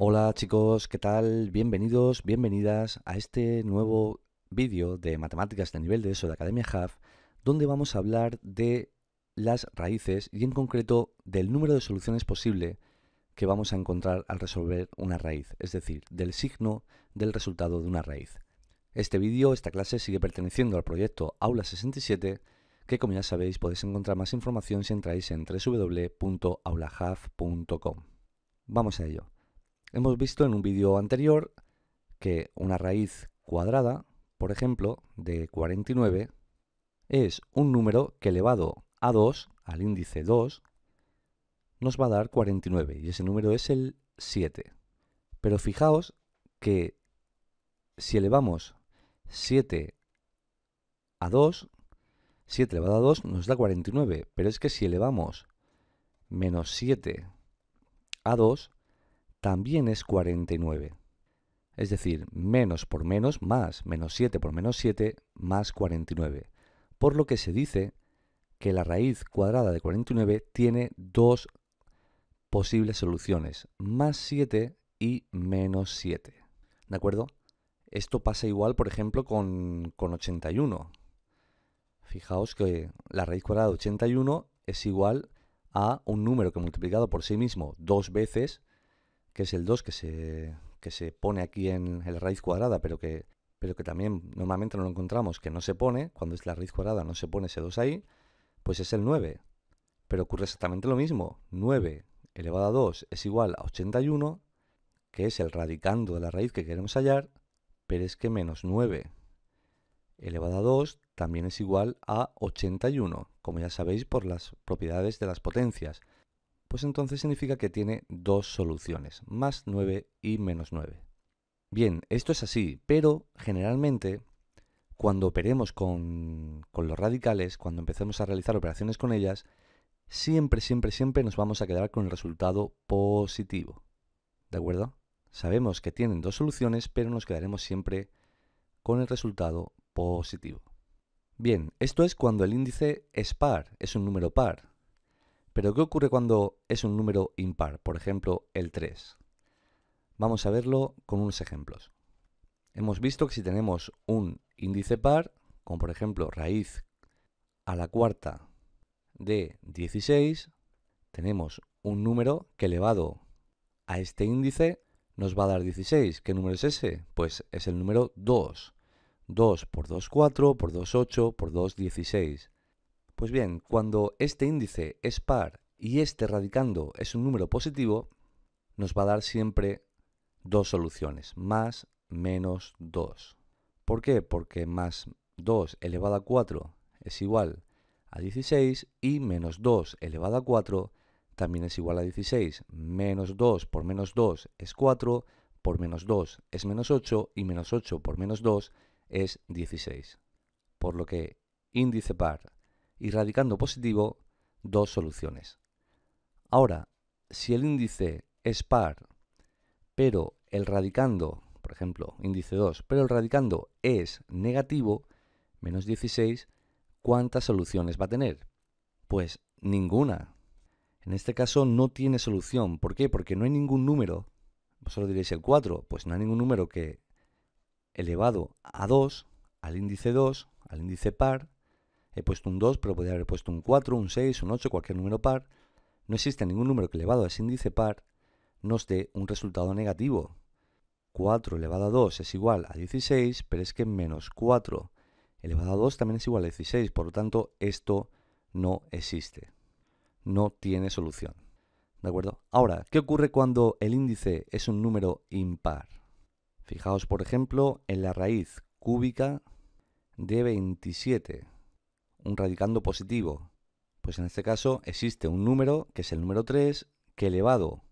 Hola chicos, ¿qué tal? Bienvenidos, bienvenidas a este nuevo vídeo de matemáticas de nivel de ESO de Academia HAF donde vamos a hablar de las raíces y en concreto del número de soluciones posible que vamos a encontrar al resolver una raíz, es decir, del signo del resultado de una raíz. Este vídeo, esta clase sigue perteneciendo al proyecto Aula 67, que como ya sabéis podéis encontrar más información si entráis en www.aulahaf.com Vamos a ello. Hemos visto en un vídeo anterior que una raíz cuadrada, por ejemplo, de 49, es un número que elevado a 2, al índice 2, nos va a dar 49, y ese número es el 7. Pero fijaos que si elevamos 7 a 2, 7 elevado a 2 nos da 49, pero es que si elevamos menos 7 a 2, también es 49. Es decir, menos por menos más, menos 7 por menos 7 más 49. Por lo que se dice que la raíz cuadrada de 49 tiene dos posibles soluciones, más 7 y menos 7. ¿De acuerdo? Esto pasa igual, por ejemplo, con, 81. Fijaos que la raíz cuadrada de 81 es igual a un número que multiplicado por sí mismo dos veces que es el 2, que se, que se pone aquí en, la raíz cuadrada, pero que, pero que también normalmente no lo encontramos, que no se pone, cuando es la raíz cuadrada no se pone ese 2 ahí, pues es el 9. Pero ocurre exactamente lo mismo, 9 elevado a 2 es igual a 81, que es el radicando de la raíz que queremos hallar, pero es que menos 9 elevado a 2 también es igual a 81, como ya sabéis por las propiedades de las potencias pues entonces significa que tiene dos soluciones, más 9 y menos 9. Bien, esto es así, pero generalmente cuando operemos con, los radicales, cuando empecemos a realizar operaciones con ellas, siempre, siempre, siempre nos vamos a quedar con el resultado positivo. ¿De acuerdo? Sabemos que tienen dos soluciones, pero nos quedaremos siempre con el resultado positivo. Bien, esto es cuando el índice es par, es un número par. Pero ¿qué ocurre cuando es un número impar? Por ejemplo, el 3. Vamos a verlo con unos ejemplos. Hemos visto que si tenemos un índice par, como por ejemplo raíz a la cuarta de 16, tenemos un número que elevado a este índice nos va a dar 16. ¿Qué número es ese? Pues es el número 2. 2 por 2, 4, por 2, 8, por 2, 16. Pues bien, cuando este índice es par y este radicando es un número positivo, nos va a dar siempre dos soluciones, más menos 2. ¿Por qué? Porque más 2 elevado a 4 es igual a 16 y menos 2 elevado a 4 también es igual a 16. Menos 2 por menos 2 es 4, por menos 2 es menos 8 y menos 8 por menos 2 es 16. Por lo que índice par y radicando positivo dos soluciones. Ahora, si el índice es par, pero el radicando, por ejemplo, índice 2, pero el radicando es negativo, menos 16, ¿cuántas soluciones va a tener? Pues ninguna. En este caso no tiene solución. ¿Por qué? Porque no hay ningún número. Vosotros diréis el 4, pues no hay ningún número que elevado a 2, al índice 2, al índice par, He puesto un 2, pero podría haber puesto un 4, un 6, un 8, cualquier número par. No existe ningún número que elevado a ese índice par nos dé un resultado negativo. 4 elevado a 2 es igual a 16, pero es que menos 4 elevado a 2 también es igual a 16, por lo tanto esto no existe. No tiene solución. ¿De acuerdo? Ahora, ¿qué ocurre cuando el índice es un número impar? Fijaos, por ejemplo, en la raíz cúbica de 27 un radicando positivo. Pues en este caso existe un número, que es el número 3, que elevado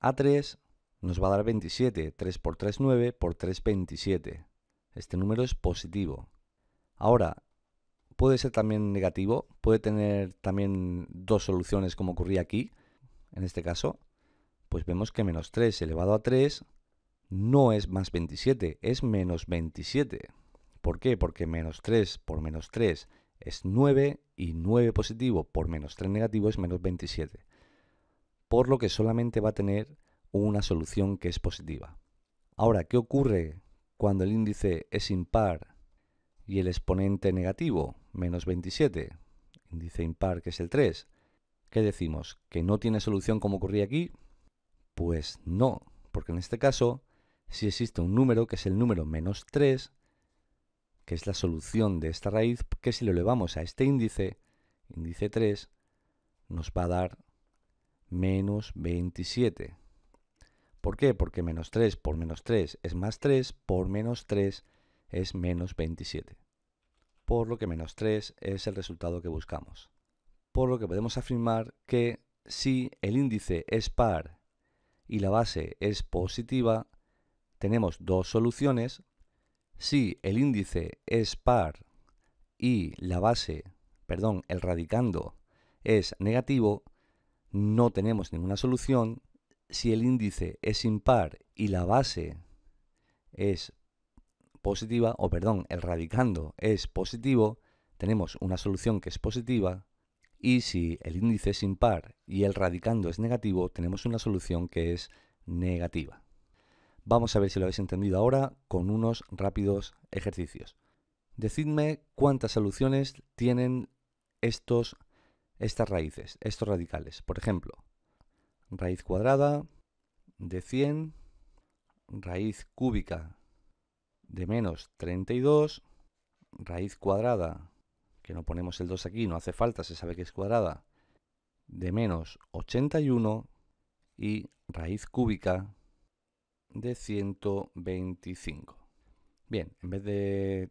a 3 nos va a dar 27. 3 por 3, 9, por 3, 27. Este número es positivo. Ahora, puede ser también negativo, puede tener también dos soluciones como ocurría aquí, en este caso. Pues vemos que menos 3 elevado a 3 no es más 27, es menos 27. ¿Por qué? Porque menos 3 por menos 3 es 9 y 9 positivo por menos 3 negativo es menos 27. Por lo que solamente va a tener una solución que es positiva. Ahora, ¿qué ocurre cuando el índice es impar y el exponente negativo, menos 27? Índice impar que es el 3. ¿Qué decimos? ¿Que no tiene solución como ocurría aquí? Pues no, porque en este caso, si existe un número que es el número menos 3, que es la solución de esta raíz, que si lo elevamos a este índice, índice 3, nos va a dar menos 27. ¿Por qué? Porque menos 3 por menos 3 es más 3, por menos 3 es menos 27. Por lo que menos 3 es el resultado que buscamos. Por lo que podemos afirmar que si el índice es par y la base es positiva, tenemos dos soluciones si el índice es par y la base, perdón, el radicando es negativo, no tenemos ninguna solución. Si el índice es impar y la base es positiva, o perdón, el radicando es positivo, tenemos una solución que es positiva. Y si el índice es impar y el radicando es negativo, tenemos una solución que es negativa. Vamos a ver si lo habéis entendido ahora con unos rápidos ejercicios. Decidme cuántas soluciones tienen estos, estas raíces, estos radicales. Por ejemplo, raíz cuadrada de 100, raíz cúbica de menos 32, raíz cuadrada, que no ponemos el 2 aquí, no hace falta, se sabe que es cuadrada, de menos 81 y raíz cúbica de 125. Bien, en vez de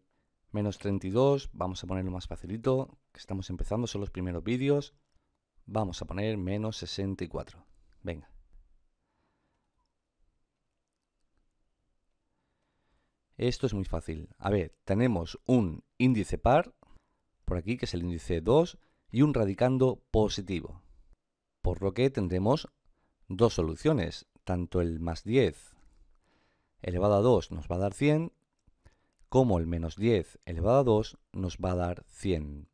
menos 32, vamos a ponerlo más facilito, que estamos empezando, son los primeros vídeos. Vamos a poner menos 64. Venga. Esto es muy fácil. A ver, tenemos un índice par, por aquí, que es el índice 2, y un radicando positivo. Por lo que tendremos dos soluciones, tanto el más 10 elevado a 2 nos va a dar 100, como el menos 10 elevado a 2 nos va a dar 100.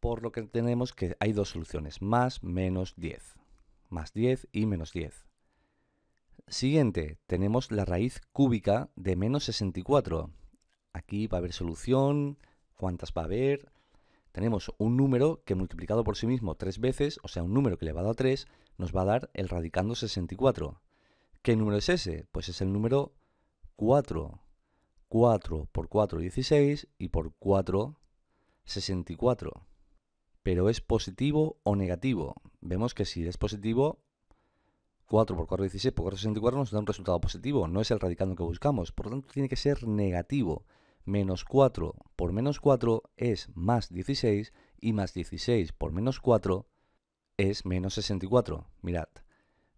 Por lo que tenemos que hay dos soluciones, más menos 10. Más 10 y menos 10. Siguiente, tenemos la raíz cúbica de menos 64. Aquí va a haber solución, cuántas va a haber. Tenemos un número que multiplicado por sí mismo tres veces, o sea, un número que elevado a 3, nos va a dar el radicando 64. ¿Qué número es ese? Pues es el número 4. 4 por 4, 16 y por 4, 64. Pero es positivo o negativo. Vemos que si es positivo, 4 por 4, 16 por 4, 64 nos da un resultado positivo. No es el radicando que buscamos. Por lo tanto, tiene que ser negativo. Menos 4 por menos 4 es más 16 y más 16 por menos 4 es menos 64. Mirad,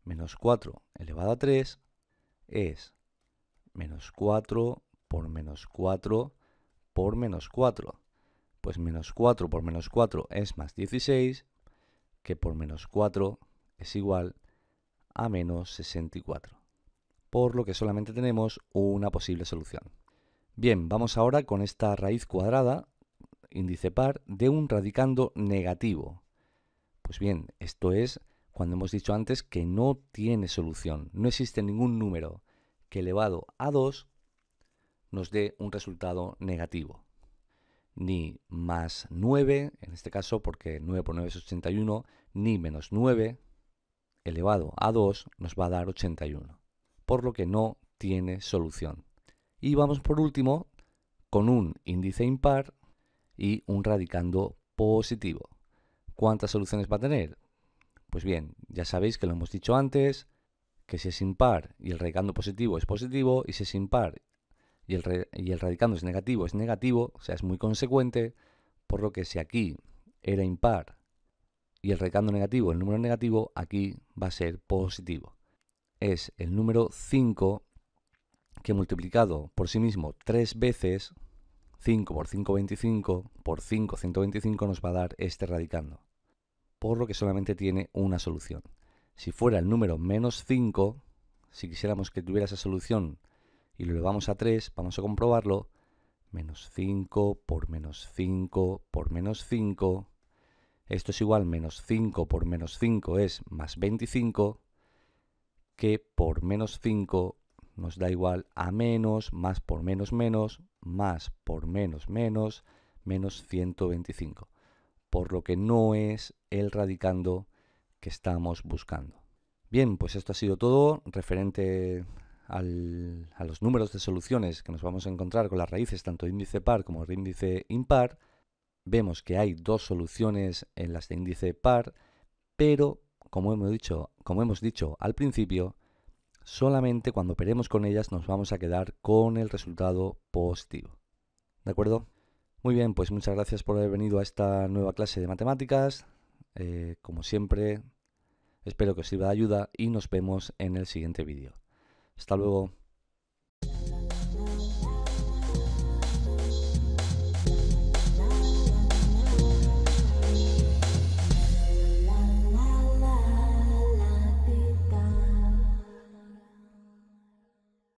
menos 4 elevado a 3 es menos 4 por menos 4 por menos 4. Pues menos 4 por menos 4 es más 16, que por menos 4 es igual a menos 64. Por lo que solamente tenemos una posible solución. Bien, vamos ahora con esta raíz cuadrada, índice par, de un radicando negativo. Pues bien, esto es cuando hemos dicho antes que no tiene solución, no existe ningún número que elevado a 2 nos dé un resultado negativo. Ni más 9, en este caso porque 9 por 9 es 81, ni menos 9 elevado a 2 nos va a dar 81, por lo que no tiene solución. Y vamos por último con un índice impar y un radicando positivo. ¿Cuántas soluciones va a tener? Pues bien, ya sabéis que lo hemos dicho antes, que si es impar y el radicando positivo es positivo, y si es impar y el, radicando es negativo es negativo, o sea, es muy consecuente, por lo que si aquí era impar y el radicando negativo, el número negativo, aquí va a ser positivo. Es el número 5 que multiplicado por sí mismo tres veces, 5 por 5, 25, por 5, 125, nos va a dar este radicando. Por lo que solamente tiene una solución. Si fuera el número menos 5, si quisiéramos que tuviera esa solución y lo elevamos a 3, vamos a comprobarlo, menos 5 por menos 5 por menos 5, esto es igual menos 5 por menos 5 es más 25, que por menos 5 nos da igual a menos, más por menos menos, más por menos menos, menos 125. Por lo que no es el radicando que estamos buscando. Bien, pues esto ha sido todo referente a los números de soluciones que nos vamos a encontrar con las raíces tanto índice par como de índice impar. Vemos que hay dos soluciones en las de índice par, pero como hemos dicho, como hemos dicho al principio, solamente cuando operemos con ellas nos vamos a quedar con el resultado positivo. ¿De acuerdo? Muy bien, pues muchas gracias por haber venido a esta nueva clase de matemáticas. Eh, como siempre, espero que os sirva de ayuda y nos vemos en el siguiente vídeo. Hasta luego.